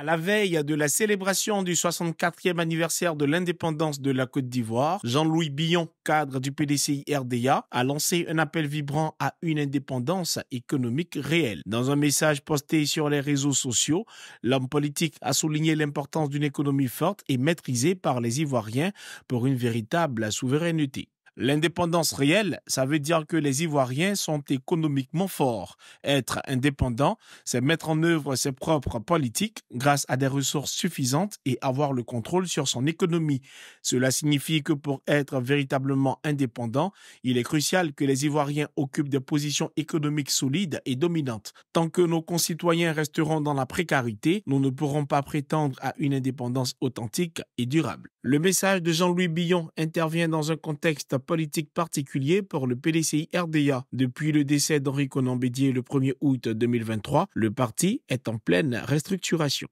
À la veille de la célébration du 64e anniversaire de l'indépendance de la Côte d'Ivoire, Jean-Louis Billon, cadre du PDCI RDA, a lancé un appel vibrant à une indépendance économique réelle. Dans un message posté sur les réseaux sociaux, l'homme politique a souligné l'importance d'une économie forte et maîtrisée par les Ivoiriens pour une véritable souveraineté. L'indépendance réelle, ça veut dire que les Ivoiriens sont économiquement forts. Être indépendant, c'est mettre en œuvre ses propres politiques grâce à des ressources suffisantes et avoir le contrôle sur son économie. Cela signifie que pour être véritablement indépendant, il est crucial que les Ivoiriens occupent des positions économiques solides et dominantes. Tant que nos concitoyens resteront dans la précarité, nous ne pourrons pas prétendre à une indépendance authentique et durable. Le message de Jean-Louis Billon intervient dans un contexte politique particulier pour le PDCI RDA. Depuis le décès d'Henri Conan le 1er août 2023, le parti est en pleine restructuration.